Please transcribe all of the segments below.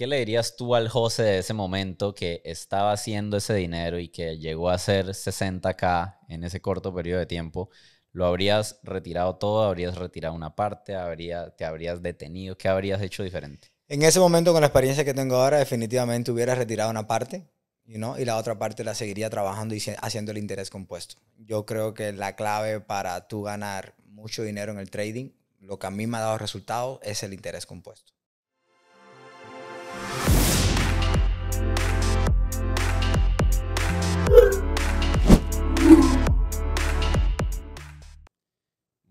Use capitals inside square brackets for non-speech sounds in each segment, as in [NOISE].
¿Qué le dirías tú al José de ese momento que estaba haciendo ese dinero y que llegó a ser 60K en ese corto periodo de tiempo? ¿Lo habrías retirado todo? ¿Habrías retirado una parte? ¿Habría, ¿Te habrías detenido? ¿Qué habrías hecho diferente? En ese momento, con la experiencia que tengo ahora, definitivamente hubiera retirado una parte you y la otra parte la seguiría trabajando y haciendo el interés compuesto. Yo creo que la clave para tú ganar mucho dinero en el trading, lo que a mí me ha dado resultado, es el interés compuesto.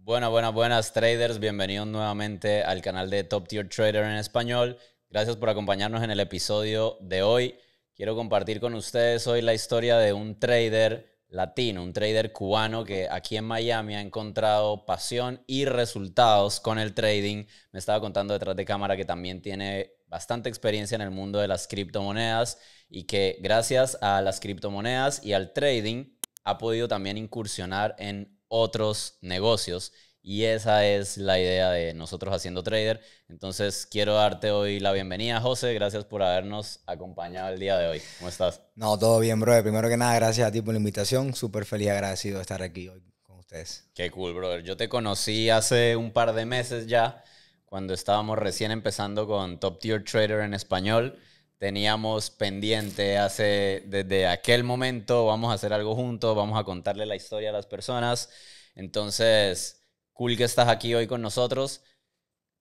Buenas, buenas, buenas traders. Bienvenidos nuevamente al canal de Top Tier Trader en español. Gracias por acompañarnos en el episodio de hoy. Quiero compartir con ustedes hoy la historia de un trader latino, un trader cubano que aquí en Miami ha encontrado pasión y resultados con el trading. Me estaba contando detrás de cámara que también tiene bastante experiencia en el mundo de las criptomonedas y que gracias a las criptomonedas y al trading ha podido también incursionar en otros negocios. Y esa es la idea de nosotros haciendo trader. Entonces quiero darte hoy la bienvenida, José. Gracias por habernos acompañado el día de hoy. ¿Cómo estás? No, todo bien, brother. Primero que nada, gracias a ti por la invitación. Súper feliz, agradecido de estar aquí hoy con ustedes. Qué cool, brother. Yo te conocí hace un par de meses ya, cuando estábamos recién empezando con Top Tier Trader en español teníamos pendiente hace desde aquel momento, vamos a hacer algo juntos, vamos a contarle la historia a las personas. Entonces, cool que estás aquí hoy con nosotros.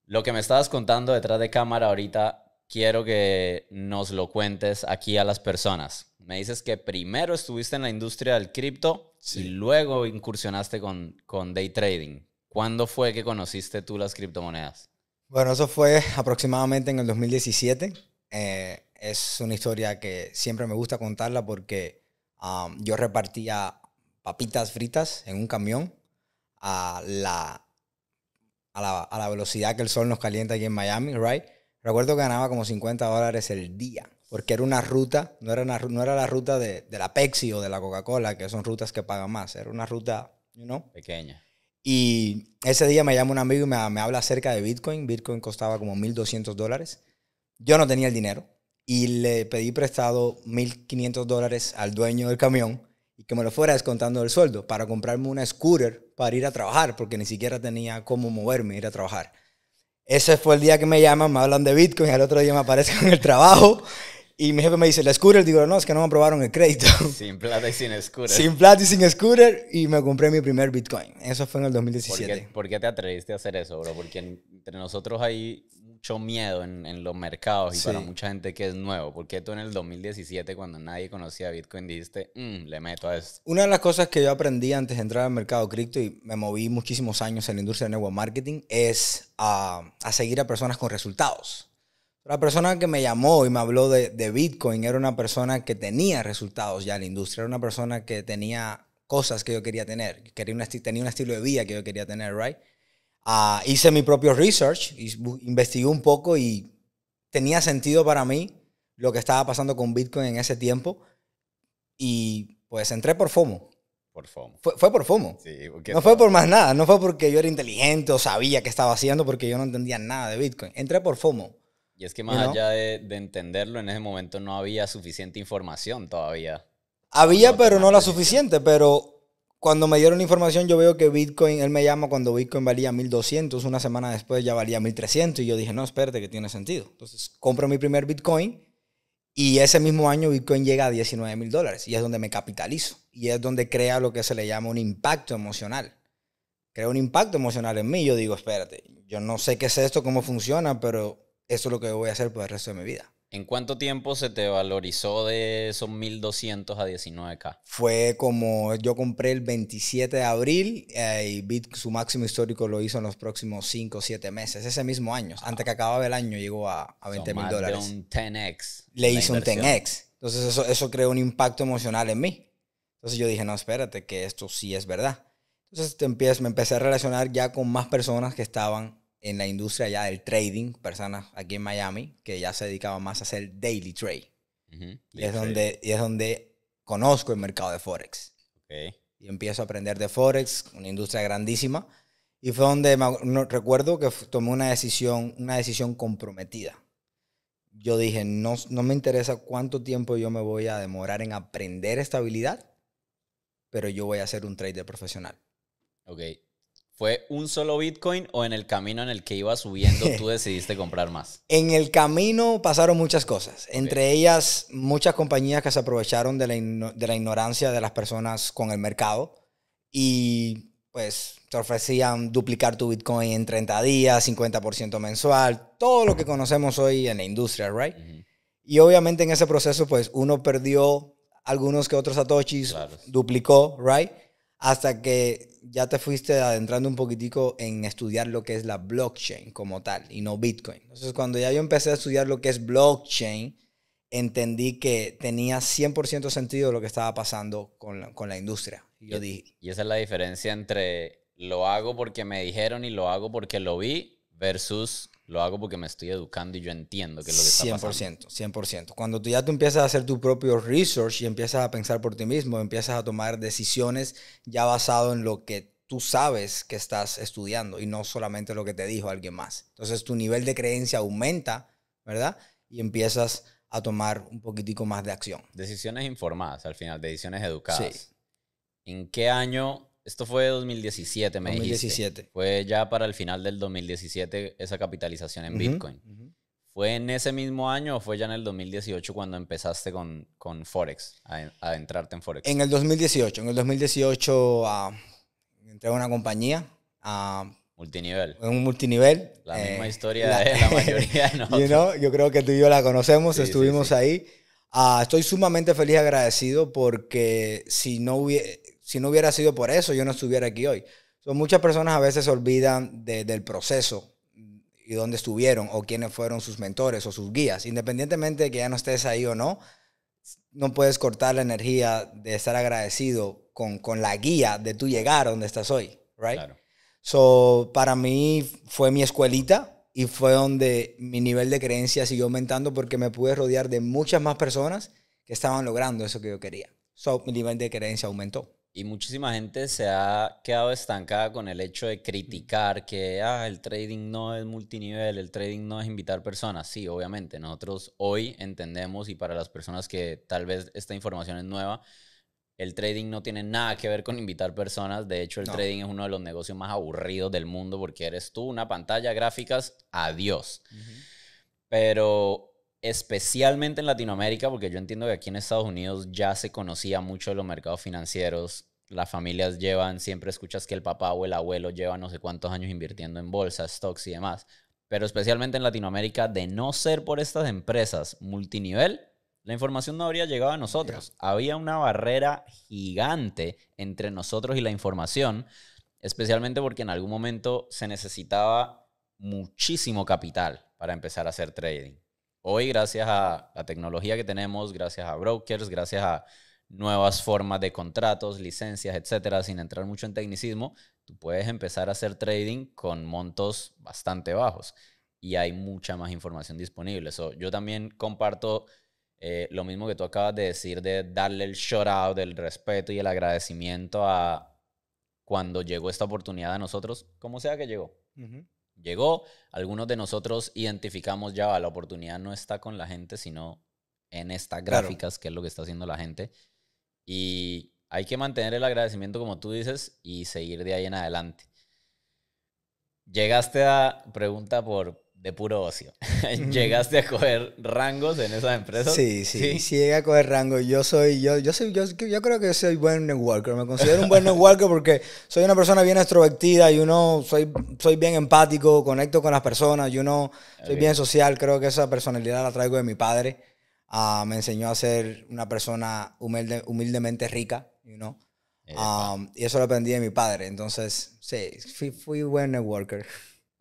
Lo que me estabas contando detrás de cámara ahorita, quiero que nos lo cuentes aquí a las personas. Me dices que primero estuviste en la industria del cripto y luego incursionaste con, con day trading. ¿Cuándo fue que conociste tú las criptomonedas? Bueno, eso fue aproximadamente en el 2017. Eh, es una historia que siempre me gusta contarla porque um, yo repartía papitas fritas en un camión a la, a la, velocidad que el sol nos calienta aquí en Miami, ¿right? Recuerdo que ganaba como 50 dólares el día, porque era una ruta, no era, no era la ruta de, de, la Pepsi o de la Coca-Cola, que son rutas que pagan más, era una ruta, you Pequeña. Y ese día me llama un amigo y me, me habla acerca de Bitcoin. Bitcoin costaba como 1.200 dólares. Yo no tenía el dinero, y le pedí prestado 1.500 dólares al dueño del camión y que me lo fuera descontando del sueldo para comprarme una scooter para ir a trabajar, porque ni siquiera tenía cómo moverme, ir a trabajar. Ese fue el día que me llaman, me hablan de Bitcoin, al otro día me aparece en el trabajo y mi jefe me dice, la scooter, digo, no, es que no me aprobaron el crédito. [LAUGHS] Sin plata y sin scooter. Sin plata y sin scooter y me compré mi primer Bitcoin. Eso fue en el 2017. ¿Por ¿por qué te atreviste a hacer eso, bro? Porque entre nosotros ahí mucho miedo en, los mercados y para mucha gente que es nuevo. Porque tú en el 2017, cuando nadie conocía Bitcoin, dijiste, mm, le meto a esto. Una de las cosas que yo aprendí antes de entrar al mercado cripto y me moví muchísimos años en la industria de nuevo marketing es a, seguir a personas con resultados. La persona que me llamó y me habló de, Bitcoin era una persona que tenía resultados ya en la industria, era una persona que tenía cosas que yo quería tener, quería tenía un estilo de vida que yo quería tener, ¿right? Ah, hice mi propio research, investigué un poco y tenía sentido para mí lo que estaba pasando con Bitcoin en ese tiempo. Y pues entré por FOMO. Por FOMO. Fue, por FOMO. no fue por más nada. No fue porque yo era inteligente o sabía qué estaba haciendo porque yo no entendía nada de Bitcoin. Entré por FOMO. Y es que más allá de, entenderlo, en ese momento no había suficiente información todavía. Había, pero no la suficiente. Pero cuando me dieron la información, yo veo que Bitcoin, él me llama cuando Bitcoin valía 1200, una semana después ya valía 1300, y yo dije, no, espérate, que tiene sentido. Entonces compro mi primer Bitcoin, y ese mismo año Bitcoin llega a 19 mil dólares, y es donde me capitalizo, y es donde crea lo que se le llama un impacto emocional. Crea un impacto emocional en mí, yo digo, espérate, yo no sé qué es esto, cómo funciona, pero esto es lo que voy a hacer por el resto de mi vida. ¿En cuánto tiempo se te valorizó de esos 1200 a 19K? Fue como yo compré el 27 de abril eh, y Bit su máximo histórico lo hizo en los próximos 5 o 7 meses, ese mismo año. Ah. Antes que acababa el año llegó a, a 20 mil dólares. dólares. un 10X. Le hizo un 10X. Entonces eso, eso creó un impacto emocional en mí. Entonces yo dije, no, espérate, que esto sí es verdad. Entonces te empiezas, me empecé a relacionar ya con más personas que estaban en la industria ya del trading, personas aquí en Miami que ya se dedicaban más a hacer daily trade. y, es donde, y es donde conozco el mercado de Forex. Y empiezo a aprender de Forex, una industria grandísima. Y fue donde me, recuerdo que tomé una decisión, una decisión comprometida. Yo dije, no, no me interesa cuánto tiempo yo me voy a demorar en aprender esta habilidad, pero yo voy a ser un trader profesional. Ok, ¿Fue un solo Bitcoin o en el camino en el que iba subiendo tú [LAUGHS] decidiste comprar más? en el camino pasaron muchas cosas, entre ellas muchas compañías que se aprovecharon de la, ignorancia de las personas con el mercado y pues te ofrecían duplicar tu Bitcoin en 30 días, 50% mensual, todo lo que conocemos hoy en la industria, ¿right? Y obviamente en ese proceso pues uno perdió algunos que otros satoshis, duplicó, ¿right? Hasta que ya te fuiste adentrando un poquitico en estudiar lo que es la blockchain como tal y no Bitcoin. Entonces, cuando ya yo empecé a estudiar lo que es blockchain, entendí que tenía 100% sentido lo que estaba pasando con la, industria. Y yo dije... Y esa es la diferencia entre lo hago porque me dijeron y lo hago porque lo vi versus lo hago porque me estoy educando y yo entiendo que es lo que está pasando. 100%, 100%. Cuando tú ya tú empiezas a hacer tu propio research y empiezas a pensar por ti mismo, empiezas a tomar decisiones ya basado en lo que tú sabes que estás estudiando y no solamente lo que te dijo alguien más. Entonces tu nivel de creencia aumenta, ¿verdad? Y empiezas a tomar un poquitico más de acción. Decisiones informadas al final, decisiones educadas. Sí. ¿En qué año esto fue 2017, me 2017. Fue ya para el final del 2017 esa capitalización en Bitcoin. ¿Fue en ese mismo año o fue ya en el 2018 cuando empezaste con, con Forex, a, entrarte en Forex? En el 2018. En el 2018 ah, entré a una compañía. Ah, multinivel. Un multinivel. La misma eh, historia la, de la mayoría de [LAUGHS] nosotros. You yo creo que tú y yo la conocemos, estuvimos ahí. Ah, estoy sumamente feliz y agradecido porque si no hubiera, si no hubiera sido por eso, yo no estuviera aquí hoy. Son muchas personas a veces se olvidan del proceso y dónde estuvieron o quiénes fueron sus mentores o sus guías. Independientemente de que ya no estés ahí o no, no puedes cortar la energía de estar agradecido con, con la guía de tú llegar a donde estás hoy, right? So, para mí fue mi escuelita y fue donde mi nivel de creencia siguió aumentando porque me pude rodear de muchas más personas que estaban logrando eso que yo quería. mi nivel de creencia aumentó. Y muchísima gente se ha quedado estancada con el hecho de criticar que ah, el trading no es multinivel, el trading no es invitar personas. Sí, obviamente, nosotros hoy entendemos y para las personas que tal vez esta información es nueva, el trading no tiene nada que ver con invitar personas. De hecho, el trading es uno de los negocios más aburridos del mundo porque eres tú, una pantalla, gráficas, adiós. Pero especialmente en Latinoamérica, porque yo entiendo que aquí en Estados Unidos ya se conocía mucho los mercados financieros. Las familias llevan, siempre escuchas que el papá o el abuelo lleva no sé cuántos años invirtiendo en bolsas, stocks y demás. Pero especialmente en Latinoamérica, de no ser por estas empresas multinivel, la información no habría llegado a nosotros. Había una barrera gigante entre nosotros y la información, especialmente porque en algún momento se necesitaba muchísimo capital para empezar a hacer trading. Hoy, gracias a la tecnología que tenemos, gracias a brokers, gracias a nuevas formas de contratos, licencias, etcétera, sin entrar mucho en tecnicismo, tú puedes empezar a hacer trading con montos bastante bajos y hay mucha más información disponible. yo también comparto eh, lo mismo que tú acabas de decir de darle el shout out, el respeto y el agradecimiento a cuando llegó esta oportunidad a nosotros, como sea que llegó llegó. Algunos de nosotros identificamos ya, la oportunidad no está con la gente, sino en estas gráficas, que es lo que está haciendo la gente. Y hay que mantener el agradecimiento, como tú dices, y seguir de ahí en adelante. Llegaste a pregunta por, de puro ocio. [LAUGHS] ¿Llegaste a coger rangos en esas empresas? Sí, sí, sí, llegué a coger rangos. Yo soy, yo, yo soy, yo, creo que soy buen networker. Me considero un buen [LAUGHS] networker porque soy una persona bien extrovertida y uno soy, soy bien empático, conecto con las personas, yo no soy bien social. Creo que esa personalidad la traigo de mi padre. Ah, me enseñó a ser una persona humildemente rica, you know? Ah, y eso lo aprendí de mi padre. Entonces, sí, fui, fui buen networker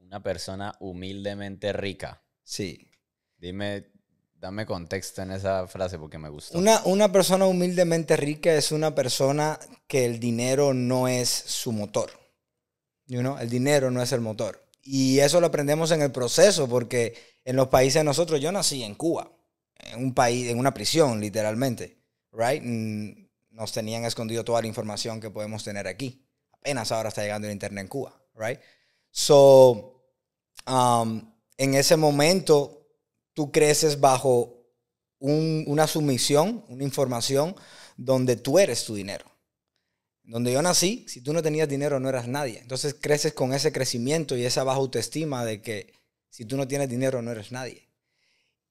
una persona humildemente rica. Sí. Dime, dame contexto en esa frase porque me gustó. Una, una persona humildemente rica es una persona que el dinero no es su motor. You know? El dinero no es el motor. Y eso lo aprendemos en el proceso porque en los países nosotros, yo nací en Cuba, en un país, en una prisión literalmente, right? Mm, nos tenían escondido toda la información que podemos tener aquí. Apenas ahora está llegando el internet en Cuba, right? So, en ese momento tú creces bajo una sumisión, una información donde tú eres tu dinero. Donde yo nací, si tú no tenías dinero no eras nadie. Entonces creces con ese crecimiento y esa baja autoestima de que si tú no tienes dinero no eres nadie.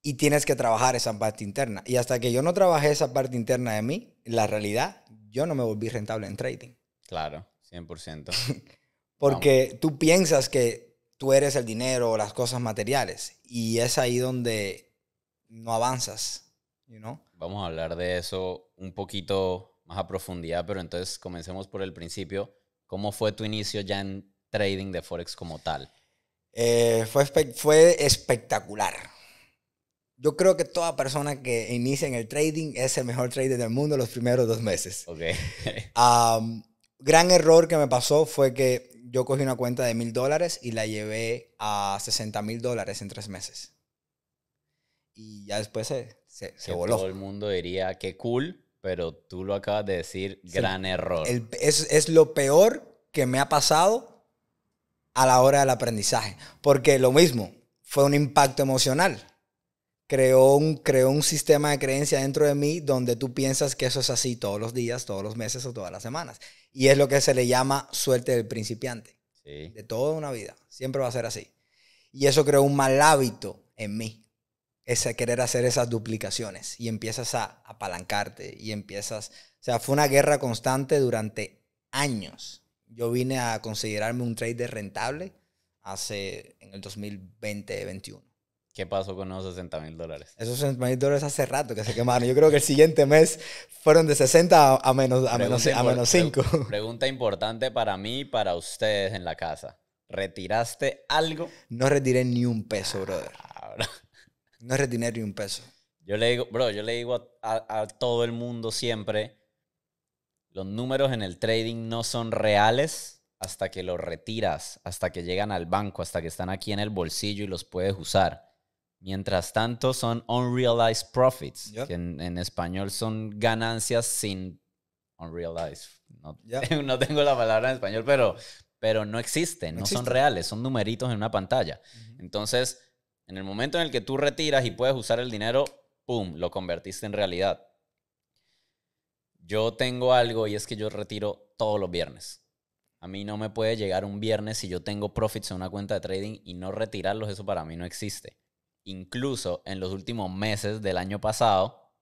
Y tienes que trabajar esa parte interna. Y hasta que yo no trabajé esa parte interna de mí, la realidad, yo no me volví rentable en trading. Claro, 100%. [LAUGHS] Porque tú piensas que tú eres el dinero o las cosas materiales. Y es ahí donde no avanzas, Vamos a hablar de eso un poquito más a profundidad, pero entonces comencemos por el principio. ¿Cómo fue tu inicio ya en trading de Forex como tal? Eh, fue, espectacular. Yo creo que toda persona que inicia en el trading es el mejor trader del mundo los primeros dos meses. [LAUGHS] gran error que me pasó fue que yo cogí una cuenta de mil dólares y la llevé a 60 mil dólares en tres meses. Y ya después se, voló. Todo el mundo diría, qué cool, pero tú lo acabas de decir, gran error. es, lo peor que me ha pasado a la hora del aprendizaje. Porque lo mismo, fue un impacto emocional. Creó un, creó un sistema de creencia dentro de mí donde tú piensas que eso es así todos los días, todos los meses o todas las semanas. Y es lo que se le llama suerte del principiante. De toda una vida. Siempre va a ser así. Y eso creó un mal hábito en mí. Ese querer hacer esas duplicaciones. Y empiezas a apalancarte. Y empiezas. O sea, fue una guerra constante durante años. Yo vine a considerarme un trader rentable hace en el 2020 2021 ¿Qué pasó con esos 60 mil dólares? Esos 60 mil dólares hace rato que se quemaron. Yo creo que el siguiente mes fueron de 60 a, menos, menos, a 5. [LAUGHS] Pregunta importante para mí y para ustedes en la casa. ¿Retiraste algo? No retiré ni un peso, brother. No retiré ni un peso. Yo le digo, bro, yo le digo a todo el mundo siempre, los números en el trading no son reales hasta que los retiras, hasta que llegan al banco, hasta que están aquí en el bolsillo y los puedes usar Mientras tanto, son unrealized profits, que en, español son ganancias sin unrealized. [LAUGHS] No, tengo la palabra en español, pero, pero no existen, no, son reales, son numeritos en una pantalla. Entonces, en el momento en el que tú retiras y puedes usar el dinero, ¡pum!, lo convertiste en realidad. Yo tengo algo y es que yo retiro todos los viernes. A mí no me puede llegar un viernes si yo tengo profits en una cuenta de trading y no retirarlos, eso para mí no existe incluso en los últimos meses del año pasado,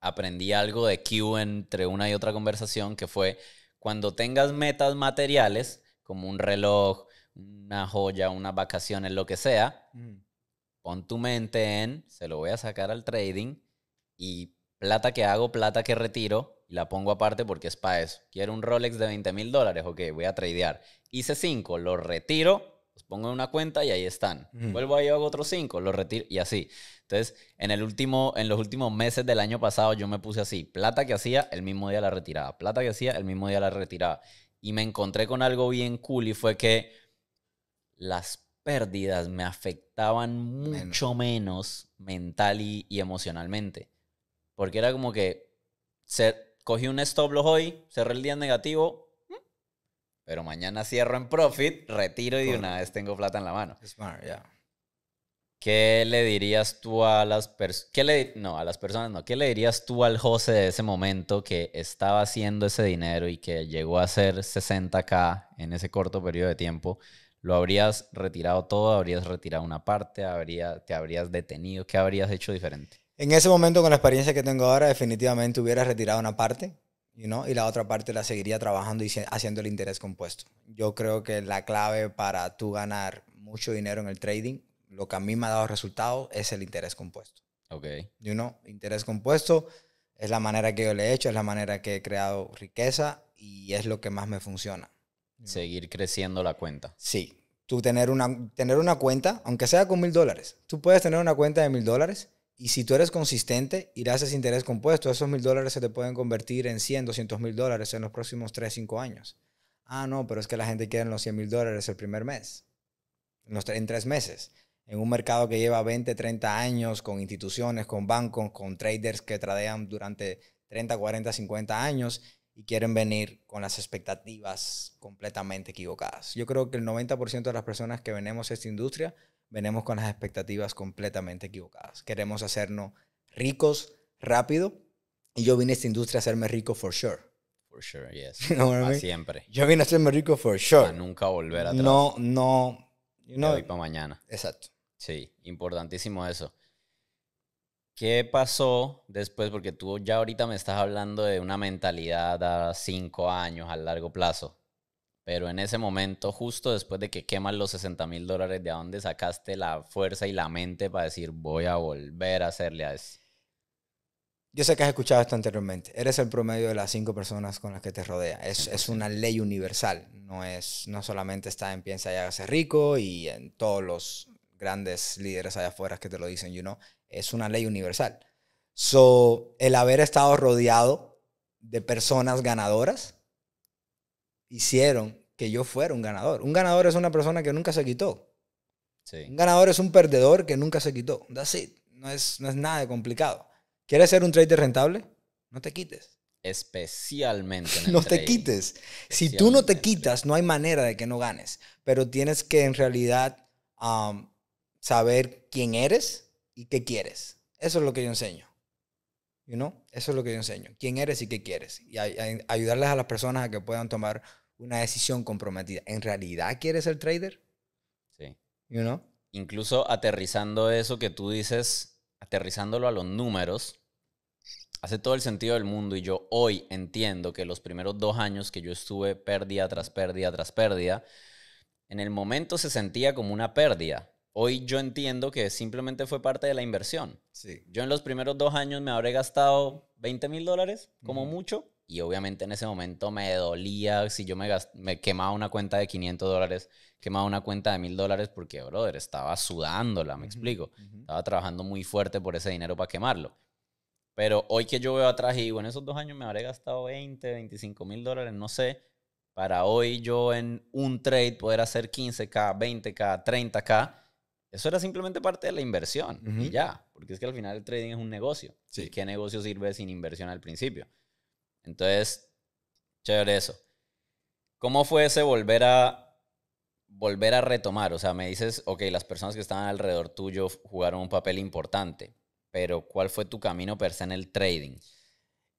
aprendí algo de Q entre una y otra conversación, que fue cuando tengas metas materiales, como un reloj, una joya, unas vacaciones, lo que sea, mm. pon tu mente en, se lo voy a sacar al trading y plata que hago, plata que retiro, y la pongo aparte porque es para eso. Quiero un Rolex de 20 mil dólares, ok, voy a tradear. Hice 5, lo retiro pongo una cuenta y ahí están. Vuelvo ahí, hago otros cinco, los retiro y así. Entonces, en, el último, en los últimos meses del año pasado yo me puse así, plata que hacía, el mismo día la retiraba, plata que hacía, el mismo día la retiraba. Y me encontré con algo bien cool y fue que las pérdidas me afectaban mucho menos, mental y, emocionalmente. Porque era como que se, cogí un stop loss hoy, cerré el día en negativo, pero mañana cierro en profit, retiro y de una vez tengo plata en la mano. Smart, ¿Qué le dirías tú a las personas? No, a las personas no. ¿Qué le dirías tú al José de ese momento que estaba haciendo ese dinero y que llegó a ser 60K en ese corto periodo de tiempo? ¿Lo habrías retirado todo? ¿Habrías retirado una parte? ¿Habría, ¿Te habrías detenido? ¿Qué habrías hecho diferente? En ese momento, con la experiencia que tengo ahora, definitivamente hubiera retirado una parte. Y la otra parte la seguiría trabajando y haciendo el interés compuesto. Yo creo que la clave para tú ganar mucho dinero en el trading, lo que a mí me ha dado resultado, es el interés compuesto. Ok. You Interés compuesto es la manera que yo le he hecho, es la manera que he creado riqueza y es lo que más me funciona. Seguir creciendo la cuenta. Sí. Tú tener una, tener una cuenta, aunque sea con mil dólares. Tú puedes tener una cuenta de mil dólares y si tú eres consistente, y a ese interés compuesto. Esos mil dólares se te pueden convertir en 100, 200 mil dólares en los próximos 3, 5 años. Ah, no, pero es que la gente quiere los 100 mil dólares el primer mes, en, los, tres meses. En un mercado que lleva 20, 30 años con instituciones, con bancos, con traders que tradean durante 30, 40, 50 años y quieren venir con las expectativas completamente equivocadas. Yo creo que el 90% de las personas que venimos a esta industria Venemos con las expectativas completamente equivocadas. Queremos hacernos ricos rápido y yo vine a esta industria a hacerme rico for sure. For sure, yes. [LAUGHS] siempre. Yo vine a hacerme rico for sure. A nunca volver atrás. No, no. hoy para mañana. Exacto. Sí, importantísimo eso. ¿Qué pasó después? Porque tú ya ahorita me estás hablando de una mentalidad a cinco años, a largo plazo. Pero en ese momento, justo después de que queman los 60 mil dólares, ¿de dónde sacaste la fuerza y la mente para decir voy a volver a hacerle a eso? Este"? Yo sé que has escuchado esto anteriormente. Eres el promedio de las cinco personas con las que te rodea. Es, una ley universal. No, es, no solamente está en piensa y hágase rico y en todos los grandes líderes allá afuera que te lo dicen, you know. Es una ley universal. So, el haber estado rodeado de personas ganadoras hicieron que yo fuera un ganador. Un ganador es una persona que nunca se quitó. Un ganador es un perdedor que nunca se quitó. That's it. No es, no es nada de complicado. ¿Quieres ser un trader rentable? No te quites. Especialmente. [LAUGHS] no te quites. Si tú no te quitas, no hay manera de que no ganes. Pero tienes que en realidad um, saber quién eres y qué quieres. Eso es lo que yo enseño. You know? Eso es lo que yo enseño. ¿Quién eres y qué quieres? Y ayudarles a las personas a que puedan tomar una decisión comprometida. ¿En realidad quieres ser trader? Sí. You know? Incluso aterrizando eso que tú dices, aterrizándolo a los números, hace todo el sentido del mundo y yo hoy entiendo que los primeros dos años que yo estuve pérdida tras pérdida tras pérdida, en el momento se sentía como una pérdida. Hoy yo entiendo que simplemente fue parte de la inversión. Sí. Yo en los primeros dos años me habré gastado 20 mil dólares, como mucho, y obviamente en ese momento me dolía si yo me, me quemaba una cuenta de 500 dólares, quemaba una cuenta de 1000 dólares porque, brother, estaba sudándola, me explico. Estaba trabajando muy fuerte por ese dinero para quemarlo. Pero hoy que yo veo atrás y digo, en esos dos años me habré gastado 20, 25 mil dólares, no sé. Para hoy yo en un trade poder hacer 15K, 20K, 30K, eso era simplemente parte de la inversión y ya. Porque es que al final el trading es un negocio. qué negocio sirve sin inversión al principio? Entonces, chévere eso. ¿Cómo fue ese volver a volver a retomar? O sea, me dices, ok, las personas que estaban alrededor tuyo jugaron un papel importante, pero ¿cuál fue tu camino per se en el trading?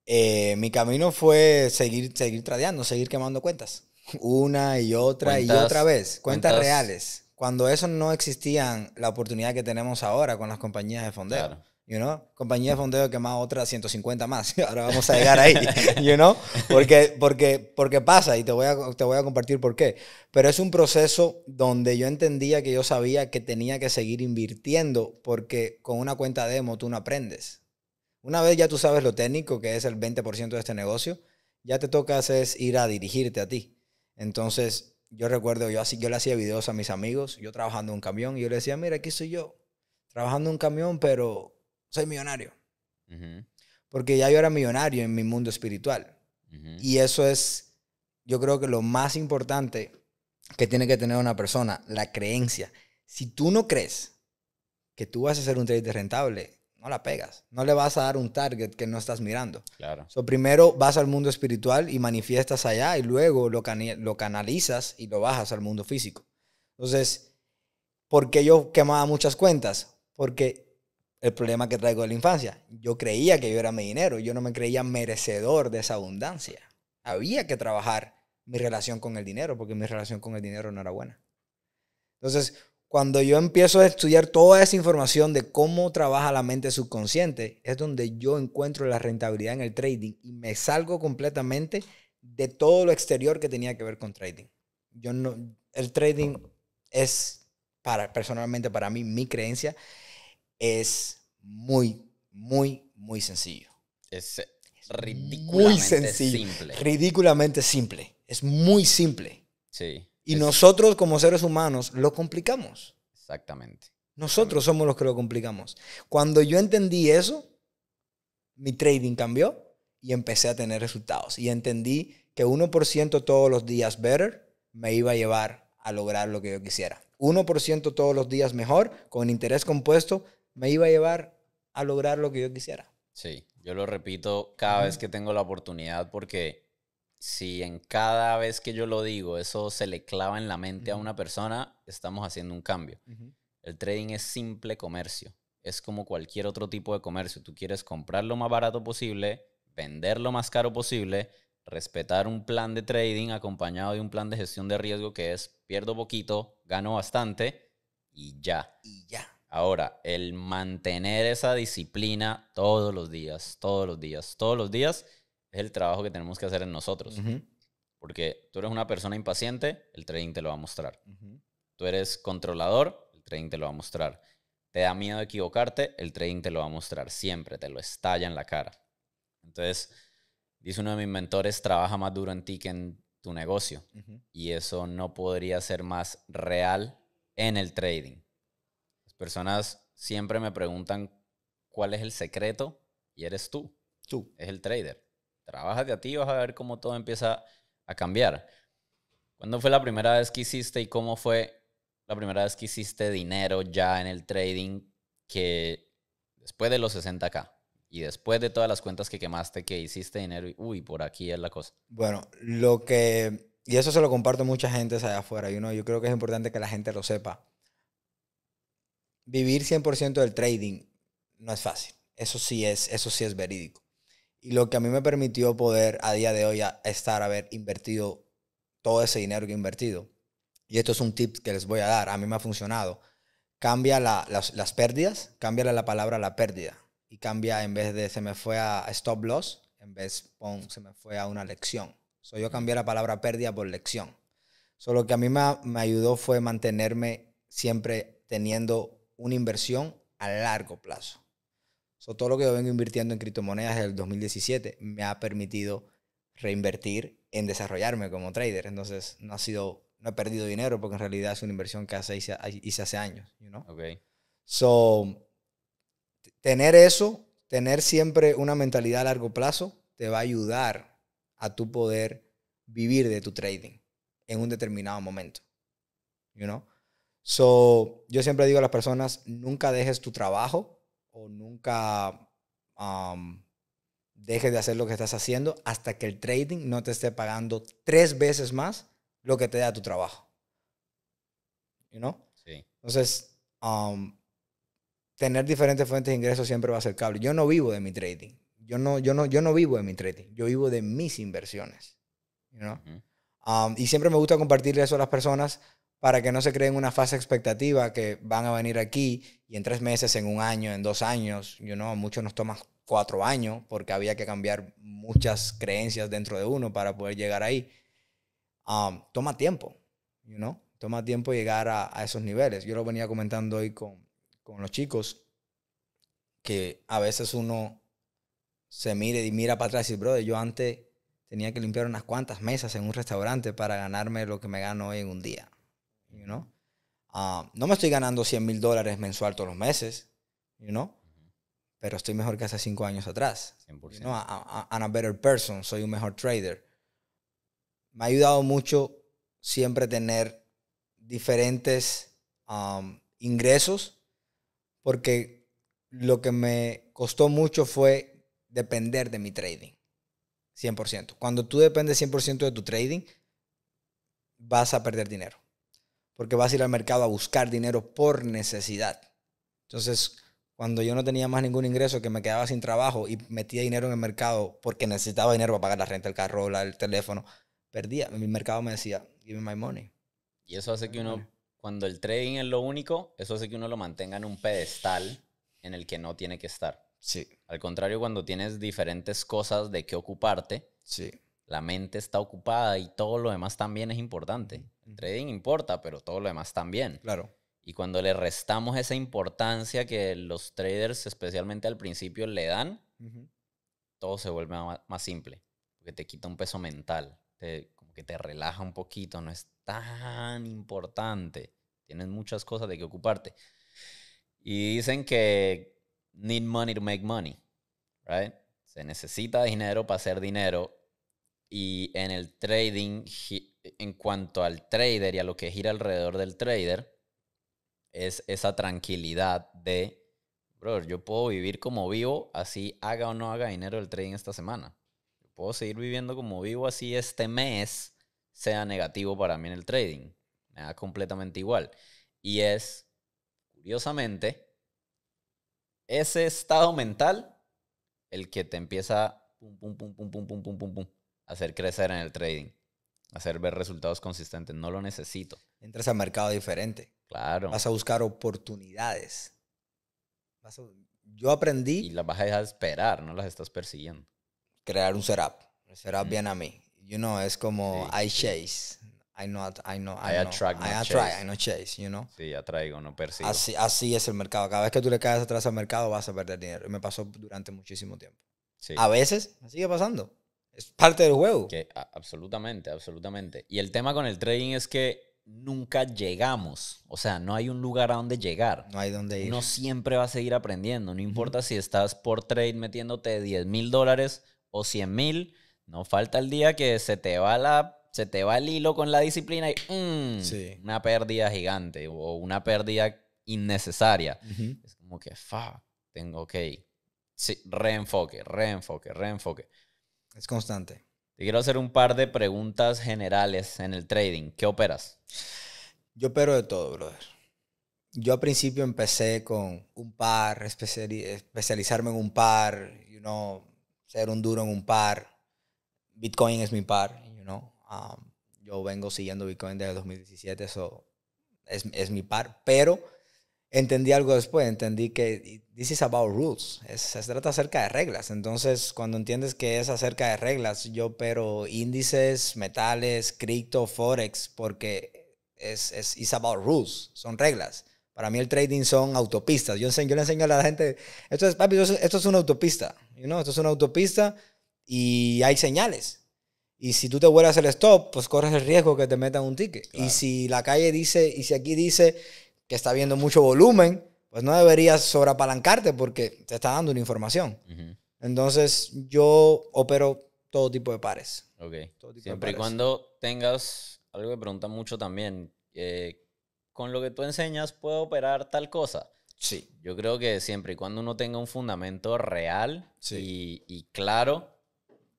Eh, mi camino fue seguir, seguir tradeando, seguir quemando cuentas. Una y otra y otra vez. Cuentas, reales. Cuando eso no existían, la oportunidad que tenemos ahora con las compañías de fondeo. You know? Compañía de fondeo que más otra 150 más. [LAUGHS] Ahora vamos a llegar ahí, you know? Porque, porque, porque pasa y te voy, a, te voy a compartir por qué. Pero es un proceso donde yo entendía que yo sabía que tenía que seguir invirtiendo porque con una cuenta demo tú no aprendes. Una vez ya tú sabes lo técnico, que es el 20% de este negocio, ya te tocas es ir a dirigirte a ti. Entonces, yo recuerdo, yo, así, yo le hacía videos a mis amigos, yo trabajando en un camión, y yo le decía, mira, aquí soy yo, trabajando en un camión, pero soy millonario. Porque ya yo era millonario en mi mundo espiritual. Y eso es, yo creo que lo más importante que tiene que tener una persona, la creencia. Si tú no crees que tú vas a ser un trader rentable, no la pegas. No le vas a dar un target que no estás mirando. Claro. So, primero vas al mundo espiritual y manifiestas allá y luego lo, lo canalizas y lo bajas al mundo físico. Entonces, ¿por qué yo quemaba muchas cuentas? Porque el problema que traigo de la infancia. Yo creía que yo era mi dinero, yo no me creía merecedor de esa abundancia. Había que trabajar mi relación con el dinero porque mi relación con el dinero no era buena. Entonces, cuando yo empiezo a estudiar toda esa información de cómo trabaja la mente subconsciente, es donde yo encuentro la rentabilidad en el trading y me salgo completamente de todo lo exterior que tenía que ver con trading. Yo no, el trading es para personalmente para mí mi creencia es muy, muy, muy sencillo. Es ridículamente simple. Ridículamente simple. Es muy simple. Sí. Y nosotros como seres humanos lo complicamos. Exactamente. Nosotros somos los que lo complicamos. Cuando yo entendí eso, mi trading cambió y empecé a tener resultados. Y entendí que 1% todos los días better me iba a llevar a lograr lo que yo quisiera. 1% todos los días mejor, con interés compuesto, me iba a llevar a lograr lo que yo quisiera. Sí, yo lo repito cada vez que tengo la oportunidad porque si en cada vez que yo lo digo eso se le clava en la mente a una persona, estamos haciendo un cambio. El trading es simple comercio, es como cualquier otro tipo de comercio. Tú quieres comprar lo más barato posible, vender lo más caro posible, respetar un plan de trading acompañado de un plan de gestión de riesgo que es pierdo poquito, gano bastante y ya. Y ya. Ahora, el mantener esa disciplina todos los días, todos los días, todos los días, es el trabajo que tenemos que hacer en nosotros. Porque tú eres una persona impaciente, el trading te lo va a mostrar. Tú eres controlador, el trading te lo va a mostrar. Te da miedo equivocarte, el trading te lo va a mostrar siempre, te lo estalla en la cara. Entonces, dice uno de mis mentores, trabaja más duro en ti que en tu negocio. Y eso no podría ser más real en el trading personas siempre me preguntan cuál es el secreto y eres tú. Tú. Es el trader. Trabajas de a ti y vas a ver cómo todo empieza a cambiar. ¿Cuándo fue la primera vez que hiciste y cómo fue la primera vez que hiciste dinero ya en el trading que después de los 60k y después de todas las cuentas que quemaste que hiciste dinero y uy, por aquí es la cosa? Bueno, lo que y eso se lo comparto a mucha gente allá afuera y uno yo creo que es importante que la gente lo sepa vivir 100% del trading no es fácil. Eso sí es, eso sí es verídico. Y lo que a mí me permitió poder a día de hoy a estar, haber invertido todo ese dinero que he invertido. Y esto es un tip que les voy a dar. A mí me ha funcionado. Cambia las, pérdidas, cambia la palabra la pérdida. Y cambia en vez de se me fue a stop loss, en vez pon se me fue a una lección. yo cambié la palabra pérdida por lección. Solo lo que a mí me, me ayudó fue mantenerme siempre teniendo una inversión a largo plazo. todo lo que yo vengo invirtiendo en criptomonedas desde el 2017 me ha permitido reinvertir en desarrollarme como trader. Entonces, no ha sido, no he perdido dinero porque en realidad es una inversión que hace, hice, hace años, you okay. So, tener eso, tener siempre una mentalidad a largo plazo, te va a ayudar a tu poder vivir de tu trading en un determinado momento, you know? So, yo siempre digo a las personas, nunca dejes tu trabajo o nunca um, dejes de hacer lo que estás haciendo hasta que el trading no te esté pagando tres veces más lo que te da tu trabajo. You Sí. Entonces, um, tener diferentes fuentes de ingresos siempre va a ser cable. Yo no vivo de mi trading. Yo no, yo no, yo no vivo de mi trading. Yo vivo de mis inversiones. Um, y siempre me gusta compartirle eso a las personas para que no se creen una fase expectativa que van a venir aquí y en tres meses, en un año, en dos años, yo no, muchos nos toma cuatro años porque había que cambiar muchas creencias dentro de uno para poder llegar ahí. Um, toma tiempo, toma tiempo llegar a, esos niveles. Yo lo venía comentando hoy con, los chicos, que a veces uno se mire y mira para atrás y, dice, brother, yo antes tenía que limpiar unas cuantas mesas en un restaurante para ganarme lo que me gano hoy en un día. You um, no me estoy ganando 100 mil dólares mensual todos los meses, you know? pero estoy mejor que hace cinco años atrás. 100%. a better person, soy un mejor trader. Me ha ayudado mucho siempre tener diferentes um, ingresos porque lo que me costó mucho fue depender de mi trading. 100%. Cuando tú dependes 100% de tu trading, vas a perder dinero porque vas a ir al mercado a buscar dinero por necesidad. Entonces, cuando yo no tenía más ningún ingreso, que me quedaba sin trabajo y metía dinero en el mercado porque necesitaba dinero para pagar la renta, el carro, la, el teléfono, perdía. Mi mercado me decía, give me my money. Y eso hace que uno, cuando el trading es lo único, eso hace que uno lo mantenga en un pedestal en el que no tiene que estar. Sí. Al contrario, cuando tienes diferentes cosas de qué ocuparte, sí la mente está ocupada y todo lo demás también es importante. El trading importa, pero todo lo demás también. Claro. Y cuando le restamos esa importancia que los traders, especialmente al principio, le dan, todo se vuelve más simple. Porque te quita un peso mental, como que te relaja un poquito, no es tan importante. Tienes muchas cosas de que ocuparte. Y dicen que need money to make money, right? Se necesita dinero para hacer dinero y en el trading, en cuanto al trader y a lo que gira alrededor del trader, es esa tranquilidad de, bro, yo puedo vivir como vivo, así haga o no haga dinero el trading esta semana. Yo puedo seguir viviendo como vivo, así este mes sea negativo para mí en el trading. Me da completamente igual. Y es, curiosamente, ese estado mental el que te empieza pum, pum, pum, pum, pum, pum, pum, pum, pum hacer crecer en el trading, hacer ver resultados consistentes. No lo necesito. Entras a mercado diferente. Claro. Vas a buscar oportunidades. Yo aprendí. Y las vas a dejar esperar, no las estás persiguiendo. Crear un setup. El setup viene a mí. You know, es como I chase. I not, I know, I, attract, I attract, I not chase, you know. Sí, atraigo, no persigo. Así, es el mercado. Cada vez que tú le caes atrás al mercado vas a perder dinero. me pasó durante muchísimo tiempo. A veces me sigue pasando. Es parte del juego. Que, absolutamente, absolutamente. Y el tema con el trading es que nunca llegamos. O sea, no hay un lugar a donde llegar. No hay donde ir. Uno siempre va a seguir aprendiendo. No importa si estás por trade metiéndote 10 mil dólares o 100 mil. No falta el día que se te va la se te va el hilo con la disciplina y mm, una pérdida gigante o una pérdida innecesaria. Es como que, fa, tengo, que sí, reenfoque, reenfoque, reenfoque. Es constante. Te quiero hacer un par de preguntas generales en el trading. ¿Qué operas? Yo opero de todo, brother. Yo al principio empecé con un par, especializarme en un par, you know, ser un duro en un par. Bitcoin es mi par, you know. Um, yo vengo siguiendo Bitcoin desde 2017, eso es mi par, pero entendí algo después, entendí que this is about rules, se trata acerca de reglas. Entonces, cuando entiendes que es acerca de reglas, yo pero índices, metales, cripto, forex, porque es, es it's about rules, son reglas. Para mí el trading son autopistas. Yo, enseño, yo le enseño a la gente, esto es, papi, esto es una autopista, you esto es una autopista y hay señales. Y si tú te vuelves el stop, pues corres el riesgo que te metan un ticket. Y si la calle dice, y si aquí dice que está viendo mucho volumen, pues no deberías sobreapalancarte porque te está dando una información. Entonces, yo opero todo tipo de pares. Ok. Siempre y cuando tengas algo que pregunta mucho también. Eh, con lo que tú enseñas, ¿puedo operar tal cosa? Sí. Yo creo que siempre y cuando uno tenga un fundamento real y, claro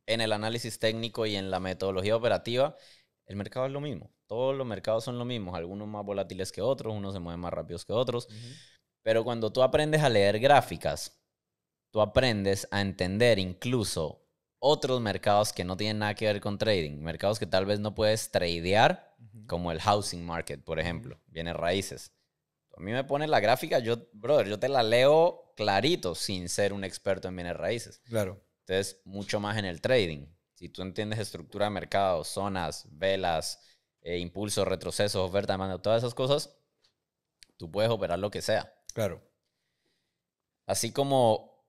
en el análisis técnico y en la metodología operativa, el mercado es lo mismo todos los mercados son los mismos, algunos más volátiles que otros, unos se mueven más rápidos que otros, pero cuando tú aprendes a leer gráficas, tú aprendes a entender incluso otros mercados que no tienen nada que ver con trading, mercados que tal vez no puedes tradear, como el housing market, por ejemplo, bienes raíces. A mí me pones la gráfica, yo, brother, yo te la leo clarito sin ser un experto en bienes raíces. Claro. Entonces, mucho más en el trading. Si tú entiendes estructura de mercado, zonas, velas, eh, impulso, retroceso, retrocesos, oferta, demanda, todas esas cosas, tú puedes operar lo que sea. Claro. Así como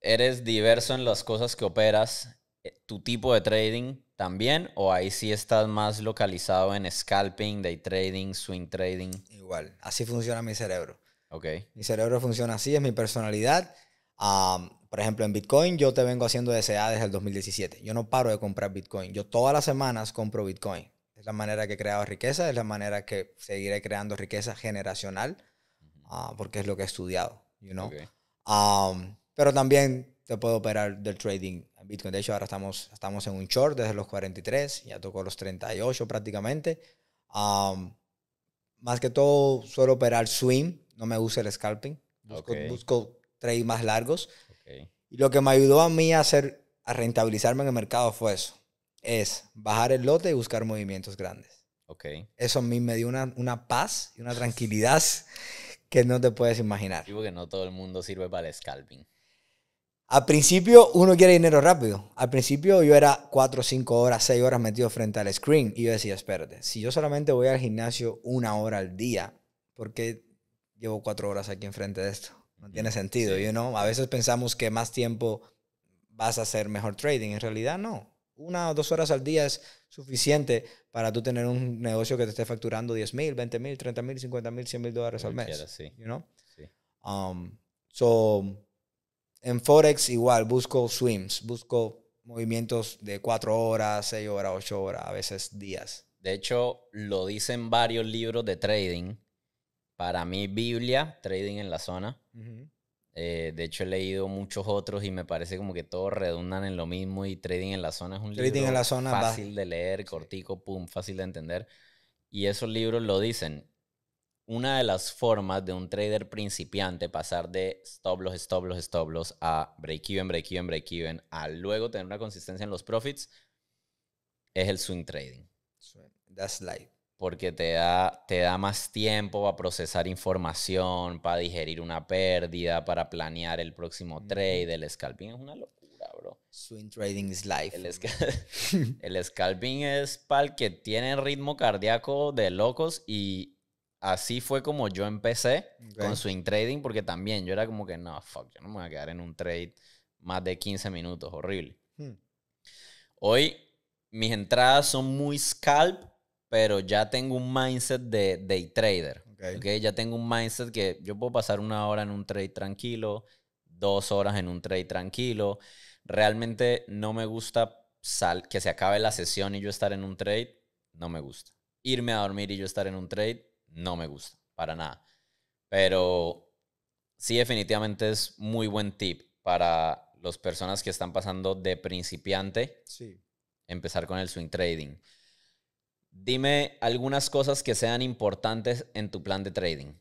eres diverso en las cosas que operas, eh, tu tipo de trading también, o ahí sí estás más localizado en scalping, day trading, swing trading. Igual, así funciona mi cerebro. Ok. Mi cerebro funciona así, es mi personalidad. por ejemplo, en Bitcoin yo te vengo haciendo DSA desde el 2017. Yo no paro de comprar Bitcoin. Yo todas las semanas compro Bitcoin. Es la manera que he creado riqueza, es la manera que seguiré creando riqueza generacional, ah, porque es lo que he estudiado, you know? pero también te puedo operar del trading en Bitcoin. De hecho, ahora estamos, estamos en un short desde los 43, ya tocó los 38 prácticamente. más que todo, suelo operar swing, no me gusta el scalping. Busco, trades más largos. Y lo que me ayudó a mí a, hacer, a rentabilizarme en el mercado fue eso es bajar el lote y buscar movimientos grandes. Okay. Eso a mí me dio una, paz y una tranquilidad [LAUGHS] que no te puedes imaginar. Digo que no todo el mundo sirve para el scalping. Al principio uno quiere dinero rápido. Al principio yo era 4, 5 horas, 6 horas metido frente al screen y yo decía, espérate, si yo solamente voy al gimnasio una hora al día, ¿por qué llevo 4 horas aquí enfrente de esto? No tiene sentido, you A veces pensamos que más tiempo vas a hacer mejor trading. En realidad no una o dos horas al día es suficiente para tú tener un negocio que te esté facturando 10 mil, 20 mil, 30 mil, 50 mil, 100 mil dólares al mes. sí. You know? sí. Um, so, en Forex igual, busco swims, busco movimientos de 4 horas, 6 horas, 8 horas, a veces días. De hecho, lo dicen varios libros de trading. Para mí, Biblia, Trading en la Zona. Uh eh, de hecho, he leído muchos otros y me parece como que todos redundan en lo mismo y Trading en la Zona es un Trading libro en la zona fácil de leer, cortico, pum, fácil de entender. Y esos libros lo dicen. Una de las formas de un trader principiante pasar de stop loss, stop loss, stop loss a break even, break even, break even, a luego tener una consistencia en los profits, es el swing trading. That's porque te da, te da más tiempo a procesar información, para digerir una pérdida, para planear el próximo trade. El scalping es una locura, bro. Swing trading is life. El, [LAUGHS] scalping es para el que tiene ritmo cardíaco de locos y así fue como yo empecé con swing trading porque también yo era como que, no, fuck, yo no me voy a quedar en un trade más de 15 minutos, horrible. Hmm. Hoy mis entradas son muy scalp pero ya tengo un mindset de day trader. Okay. Ya tengo un mindset que yo puedo pasar una hora en un trade tranquilo, dos horas en un trade tranquilo. Realmente no me gusta que se acabe la sesión y yo estar en un trade, no me gusta. Irme a dormir y yo estar en un trade, no me gusta, para nada. Pero sí definitivamente es muy buen tip para las personas que están pasando de principiante, sí. empezar con el swing trading. Dime algunas cosas que sean importantes en tu plan de trading.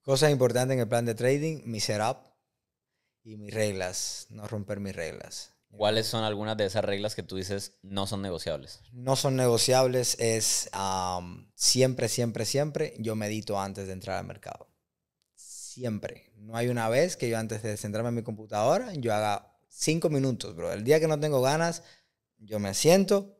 Cosas importantes en el plan de trading, mi setup y mis reglas, no romper mis reglas. ¿Cuáles son algunas de esas reglas que tú dices no son negociables? No son negociables es siempre, siempre, siempre yo medito antes de entrar al mercado. Siempre. No hay una vez que yo antes de centrarme en mi computadora, yo haga cinco minutos, bro. El día que no tengo ganas, yo me siento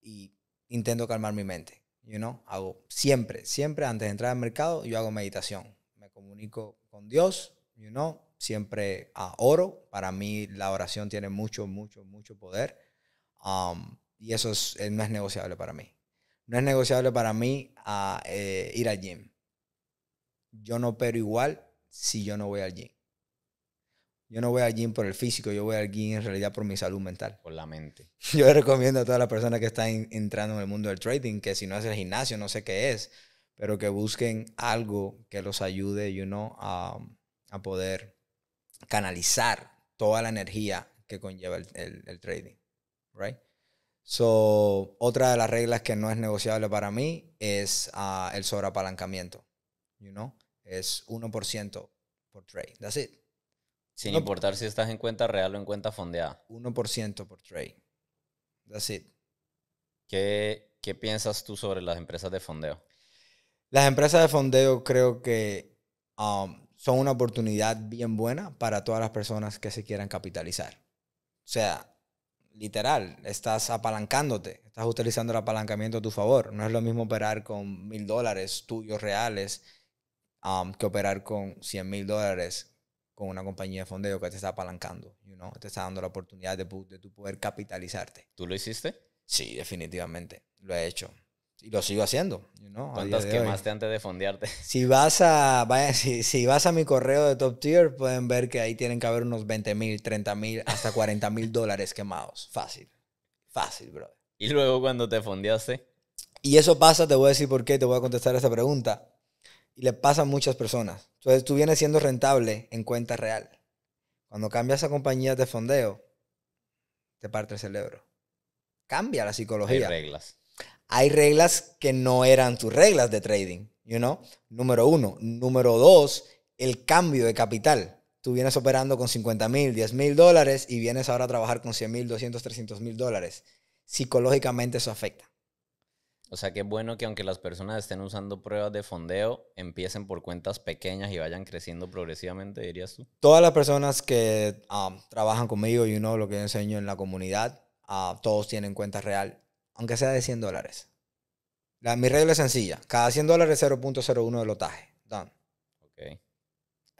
y intento calmar mi mente. You know? Hago siempre, siempre antes de entrar al mercado, yo hago meditación. Me comunico con Dios, you know? siempre a ah, oro. Para mí la oración tiene mucho, mucho, mucho poder. Um, y eso eh, no es negociable para mí. No es negociable para mí ah, eh, ir al gym. Yo no pero igual si yo no voy al gym. Yo no voy al gym por el físico, yo voy al gym en realidad por mi salud mental. Por la mente. [LAUGHS] Yo recomiendo a todas las personas que están entrando en el mundo del trading que si no es el gimnasio, no sé qué es, pero que busquen algo que los ayude, you know, a, poder canalizar toda la energía que conlleva el, trading, right? So, otra de las reglas que no es negociable para mí es ah, el sobreapalancamiento, you know, es 1% por trade, that's it. Sin importar si estás en cuenta real o en cuenta fondeada. 1% por trade. That's ¿Qué, ¿Qué piensas tú sobre las empresas de fondeo? Las empresas de fondeo creo que um, son una oportunidad bien buena para todas las personas que se quieran capitalizar. O sea, literal, estás apalancándote, estás utilizando el apalancamiento a tu favor. No es lo mismo operar con mil dólares tuyos reales um, que operar con 100 mil dólares con una compañía de fondeo que te está apalancando, you know? te está dando la oportunidad de, tu poder capitalizarte. ¿Tú lo hiciste? Sí, definitivamente, lo he hecho. Y lo sigo haciendo. You know, ¿Cuántas quemaste antes de fondearte? [LAUGHS] Si vas, a, si, si, vas a mi correo de Top Tier, pueden ver que ahí tienen que haber unos 20 mil, 30 mil, hasta 40 mil dólares quemados. Fácil. Fácil, brother. ¿Y luego cuando te fondeaste? Y eso pasa, te voy a decir por qué, te voy a contestar esta pregunta y le pasa a muchas personas. Entonces tú vienes siendo rentable en cuenta real. Cuando cambias a compañías de fondeo, te parte el cerebro. Cambia la psicología. Hay reglas. Hay reglas que no eran tus reglas de trading, you know? Número uno. Número dos, el cambio de capital. Tú vienes operando con 50 mil, 10 mil dólares y vienes ahora a trabajar con 100 mil, 200, 300 mil dólares. Psicológicamente eso afecta. O sea que es bueno que aunque las personas estén usando pruebas de fondeo, empiecen por cuentas pequeñas y vayan creciendo progresivamente, dirías tú. Todas las personas que um, trabajan conmigo y uno lo que enseño en la comunidad, a uh, todos tienen cuenta real, aunque sea de 100 dólares. mi regla es sencilla. Cada 100 dólares 0.01 de lotaje. Done. Okay.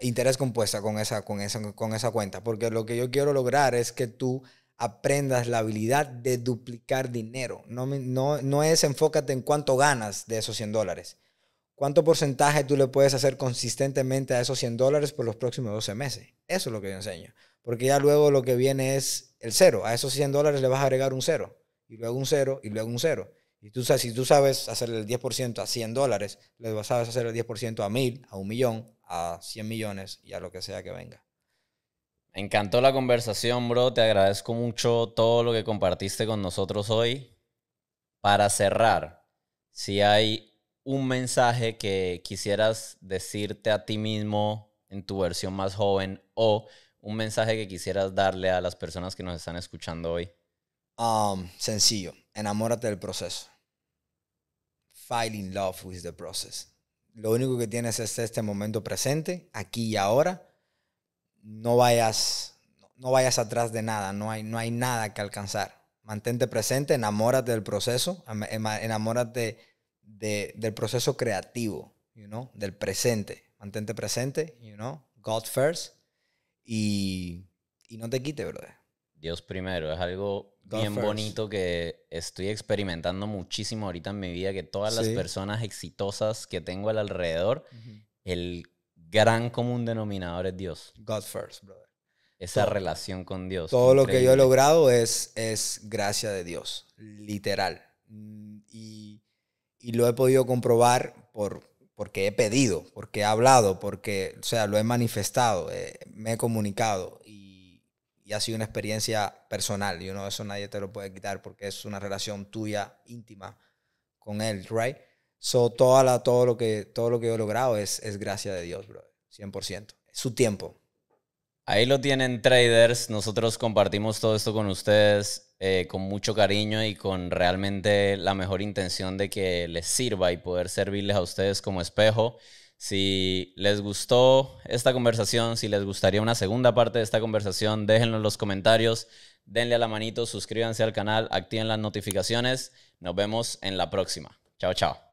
Interés compuesta con esa, con, con esa cuenta. Porque lo que yo quiero lograr es que tú aprendas la habilidad de duplicar dinero. No, no, no es enfócate en cuánto ganas de esos 100 dólares. ¿Cuánto porcentaje tú le puedes hacer consistentemente a esos 100 dólares por los próximos 12 meses? Eso es lo que yo enseño. Porque ya luego lo que viene es el cero. A esos 100 dólares le vas a agregar un cero, y luego un cero, y luego un cero. Y tú sabes, si tú sabes hacer el 10% a 100 dólares, le vas a hacer el 10% a 1000, a un millón, a 100 millones y a lo que sea que venga encantó la conversación, bro. Te agradezco mucho todo lo que compartiste con nosotros hoy. Para cerrar, si hay un mensaje que quisieras decirte a ti mismo en tu versión más joven o un mensaje que quisieras darle a las personas que nos están escuchando hoy. Um, sencillo, enamórate del proceso. Fall in love with the process. Lo único que tienes es este momento presente, aquí y ahora no vayas, no vayas atrás de nada, no hay, no hay nada que alcanzar. Mantente presente, enamórate del proceso, enamórate de, del proceso creativo, you know, del presente. Mantente presente, you know, God first, y, y no te quite, ¿verdad? Dios primero, es algo bien bonito que estoy experimentando muchísimo ahorita en mi vida, que todas las personas exitosas que tengo al alrededor, el gran común denominador es Dios. God first, brother. Esa relación con Dios. Todo lo que yo he logrado es, es gracia de Dios, literal. Mm, y, y lo he podido comprobar por, porque he pedido, porque he hablado, porque, o sea, lo he manifestado, eh, me he comunicado y, y, ha sido una experiencia personal. Y uno de eso nadie te lo puede quitar porque es una relación tuya íntima con Él, ¿right? So, toda la, todo, lo que, todo lo que yo he logrado es, es gracia de Dios, bro. 100%. Su tiempo. Ahí lo tienen traders. Nosotros compartimos todo esto con ustedes eh, con mucho cariño y con realmente la mejor intención de que les sirva y poder servirles a ustedes como espejo. Si les gustó esta conversación, si les gustaría una segunda parte de esta conversación, déjenlo en los comentarios, denle a la manito, suscríbanse al canal, activen las notificaciones. Nos vemos en la próxima. Chao, chao.